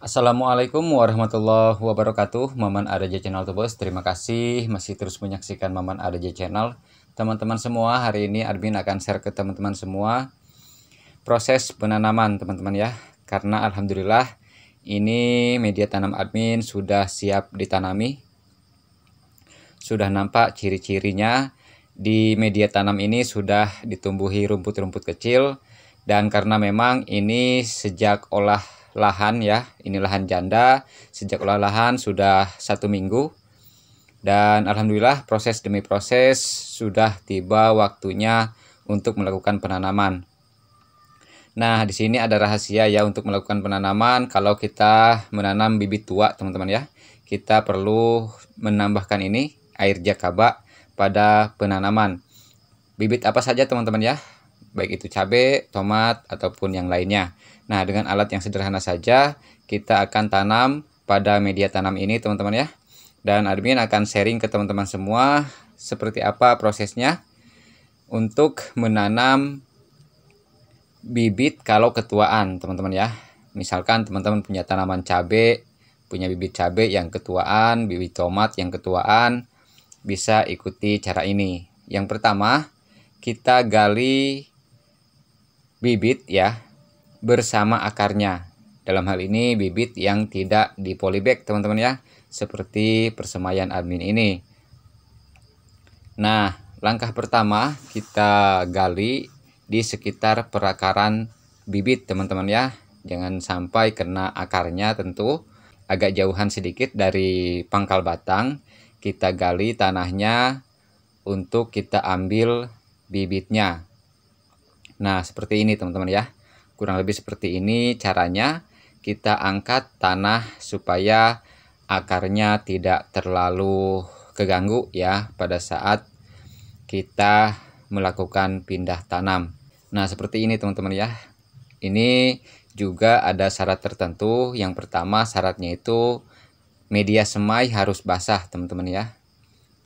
Assalamualaikum warahmatullahi wabarakatuh Maman Adaja Channel tuh Terima kasih masih terus menyaksikan Maman Adaja Channel Teman-teman semua hari ini admin akan share ke teman-teman semua Proses penanaman teman-teman ya Karena Alhamdulillah ini media tanam admin sudah siap ditanami Sudah nampak ciri-cirinya Di media tanam ini sudah ditumbuhi rumput-rumput kecil Dan karena memang ini sejak olah lahan ya ini lahan janda sejak olah lahan sudah satu minggu dan alhamdulillah proses demi proses sudah tiba waktunya untuk melakukan penanaman Nah, di sini ada rahasia ya untuk melakukan penanaman. Kalau kita menanam bibit tua, teman-teman ya, kita perlu menambahkan ini air jakaba pada penanaman. Bibit apa saja, teman-teman ya? baik itu cabai, tomat, ataupun yang lainnya. Nah, dengan alat yang sederhana saja, kita akan tanam pada media tanam ini, teman-teman ya. Dan admin akan sharing ke teman-teman semua seperti apa prosesnya untuk menanam bibit kalau ketuaan, teman-teman ya. Misalkan teman-teman punya tanaman cabai, punya bibit cabai yang ketuaan, bibit tomat yang ketuaan, bisa ikuti cara ini. Yang pertama, kita gali bibit ya bersama akarnya. Dalam hal ini bibit yang tidak di polybag teman-teman ya, seperti persemaian admin ini. Nah, langkah pertama kita gali di sekitar perakaran bibit teman-teman ya. Jangan sampai kena akarnya tentu. Agak jauhan sedikit dari pangkal batang, kita gali tanahnya untuk kita ambil bibitnya. Nah, seperti ini teman-teman ya. Kurang lebih seperti ini caranya kita angkat tanah supaya akarnya tidak terlalu keganggu ya pada saat kita melakukan pindah tanam. Nah, seperti ini teman-teman ya. Ini juga ada syarat tertentu. Yang pertama syaratnya itu media semai harus basah teman-teman ya.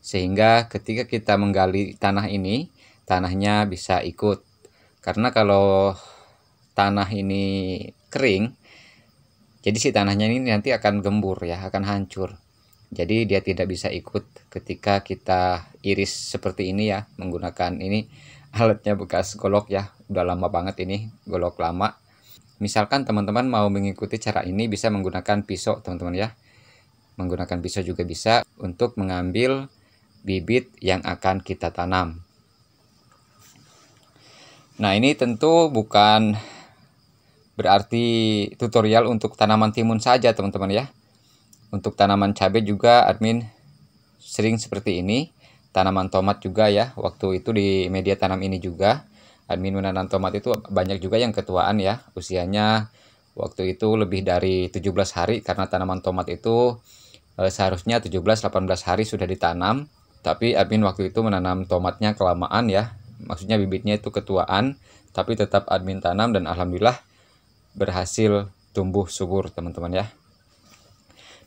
Sehingga ketika kita menggali tanah ini, tanahnya bisa ikut karena kalau tanah ini kering jadi si tanahnya ini nanti akan gembur ya akan hancur jadi dia tidak bisa ikut ketika kita iris seperti ini ya menggunakan ini alatnya bekas golok ya udah lama banget ini golok lama misalkan teman-teman mau mengikuti cara ini bisa menggunakan pisau teman-teman ya menggunakan pisau juga bisa untuk mengambil bibit yang akan kita tanam Nah, ini tentu bukan berarti tutorial untuk tanaman timun saja, teman-teman ya. Untuk tanaman cabai juga admin sering seperti ini. Tanaman tomat juga ya, waktu itu di media tanam ini juga. Admin menanam tomat itu banyak juga yang ketuaan ya, usianya waktu itu lebih dari 17 hari karena tanaman tomat itu eh, seharusnya 17-18 hari sudah ditanam. Tapi admin waktu itu menanam tomatnya kelamaan ya, maksudnya bibitnya itu ketuaan tapi tetap admin tanam dan alhamdulillah berhasil tumbuh subur teman-teman ya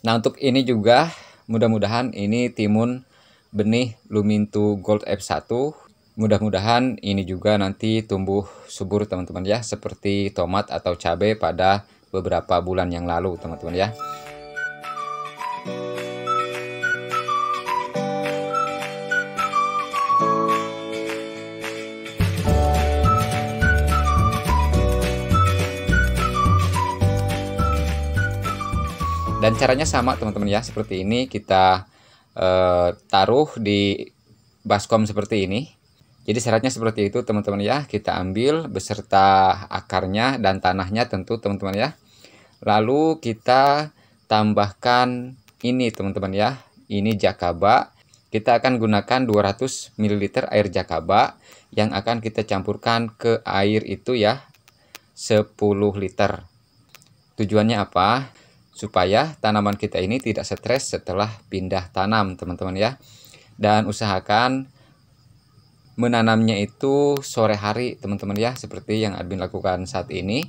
nah untuk ini juga mudah-mudahan ini timun benih Lumintu Gold F1 mudah-mudahan ini juga nanti tumbuh subur teman-teman ya seperti tomat atau cabai pada beberapa bulan yang lalu teman-teman ya Thank you dan caranya sama teman-teman ya seperti ini kita eh, taruh di baskom seperti ini jadi syaratnya seperti itu teman-teman ya kita ambil beserta akarnya dan tanahnya tentu teman-teman ya lalu kita tambahkan ini teman-teman ya ini jakaba kita akan gunakan 200 ml air jakaba yang akan kita campurkan ke air itu ya 10 liter tujuannya apa supaya tanaman kita ini tidak stres setelah pindah tanam, teman-teman ya. Dan usahakan menanamnya itu sore hari, teman-teman ya, seperti yang admin lakukan saat ini.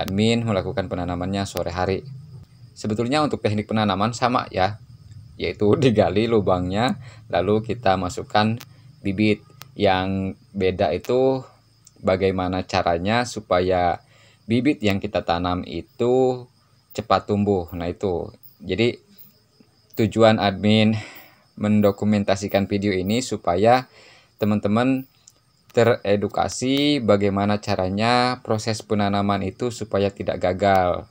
Admin melakukan penanamannya sore hari. Sebetulnya untuk teknik penanaman sama ya, yaitu digali lubangnya lalu kita masukkan bibit. Yang beda itu bagaimana caranya supaya bibit yang kita tanam itu cepat tumbuh. Nah, itu. Jadi tujuan admin mendokumentasikan video ini supaya teman-teman teredukasi bagaimana caranya proses penanaman itu supaya tidak gagal.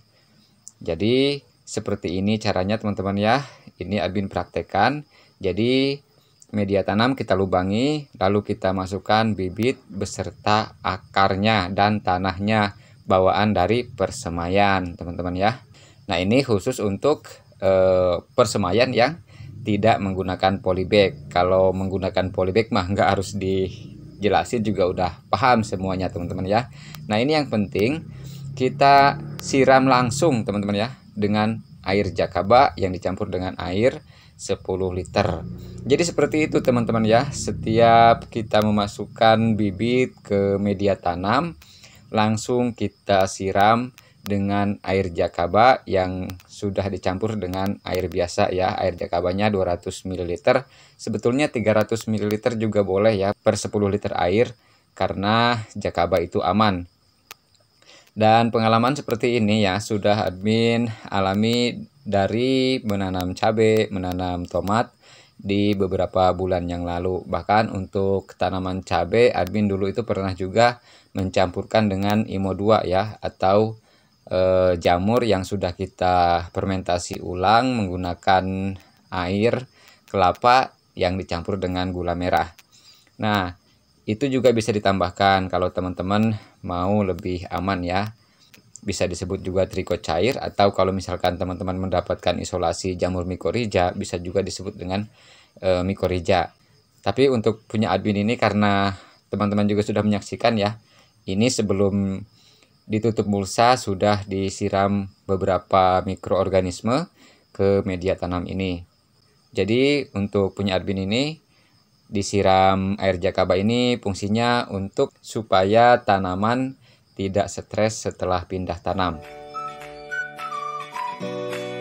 Jadi seperti ini caranya teman-teman ya. Ini admin praktekan. Jadi media tanam kita lubangi, lalu kita masukkan bibit beserta akarnya dan tanahnya bawaan dari persemaian, teman-teman ya. Nah ini khusus untuk e, persemayan yang tidak menggunakan polybag. Kalau menggunakan polybag mah nggak harus dijelasin juga udah paham semuanya teman-teman ya. Nah ini yang penting kita siram langsung teman-teman ya dengan air jakaba yang dicampur dengan air 10 liter. Jadi seperti itu teman-teman ya. Setiap kita memasukkan bibit ke media tanam langsung kita siram dengan air jakaba yang sudah dicampur dengan air biasa ya. Air jakabanya 200 ml. Sebetulnya 300 ml juga boleh ya per 10 liter air karena jakaba itu aman. Dan pengalaman seperti ini ya sudah admin alami dari menanam cabai, menanam tomat di beberapa bulan yang lalu. Bahkan untuk tanaman cabai admin dulu itu pernah juga mencampurkan dengan IMO2 ya atau Eh, jamur yang sudah kita fermentasi ulang menggunakan air kelapa yang dicampur dengan gula merah. Nah, itu juga bisa ditambahkan kalau teman-teman mau lebih aman ya. Bisa disebut juga triko cair atau kalau misalkan teman-teman mendapatkan isolasi jamur mikorija bisa juga disebut dengan e, eh, mikoriza. Tapi untuk punya admin ini karena teman-teman juga sudah menyaksikan ya. Ini sebelum ditutup mulsa sudah disiram beberapa mikroorganisme ke media tanam ini. Jadi untuk punya Arbin ini disiram air jakaba ini fungsinya untuk supaya tanaman tidak stres setelah pindah tanam. Thank you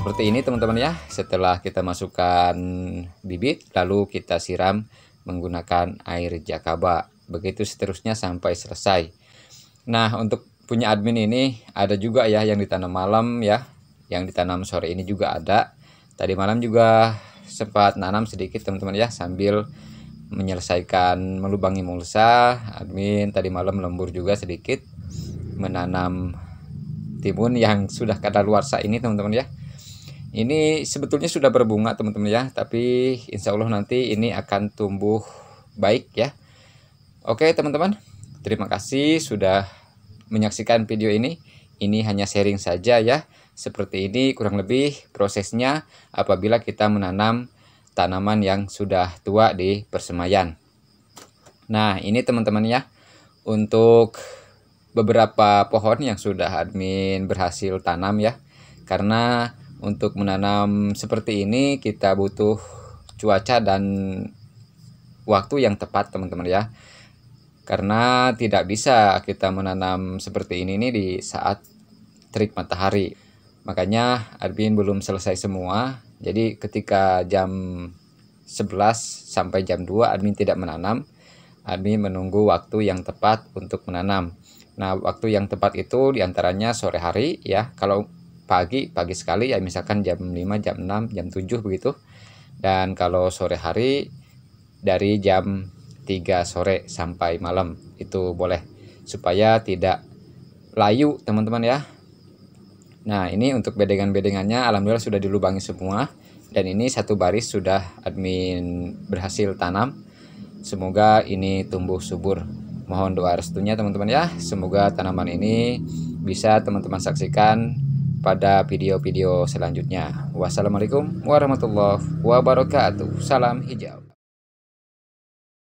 seperti ini teman-teman ya setelah kita masukkan bibit lalu kita siram menggunakan air jakaba begitu seterusnya sampai selesai nah untuk punya admin ini ada juga ya yang ditanam malam ya yang ditanam sore ini juga ada tadi malam juga sempat nanam sedikit teman-teman ya sambil menyelesaikan melubangi mulsa admin tadi malam lembur juga sedikit menanam timun yang sudah kadaluarsa ini teman-teman ya ini sebetulnya sudah berbunga teman-teman ya, tapi insya Allah nanti ini akan tumbuh baik ya. Oke teman-teman, terima kasih sudah menyaksikan video ini. Ini hanya sharing saja ya. Seperti ini kurang lebih prosesnya apabila kita menanam tanaman yang sudah tua di persemaian Nah ini teman-teman ya, untuk beberapa pohon yang sudah admin berhasil tanam ya. Karena untuk menanam seperti ini kita butuh cuaca dan waktu yang tepat teman-teman ya. Karena tidak bisa kita menanam seperti ini nih di saat terik matahari. Makanya Arbin belum selesai semua. Jadi ketika jam 11 sampai jam 2 admin tidak menanam. Admin menunggu waktu yang tepat untuk menanam. Nah, waktu yang tepat itu diantaranya sore hari ya. Kalau pagi pagi sekali ya misalkan jam 5 jam 6 jam 7 begitu dan kalau sore hari dari jam 3 sore sampai malam itu boleh supaya tidak layu teman-teman ya nah ini untuk bedengan-bedengannya alhamdulillah sudah dilubangi semua dan ini satu baris sudah admin berhasil tanam semoga ini tumbuh subur mohon doa restunya teman-teman ya semoga tanaman ini bisa teman-teman saksikan pada video-video selanjutnya. Wassalamualaikum warahmatullahi wabarakatuh. Salam hijau.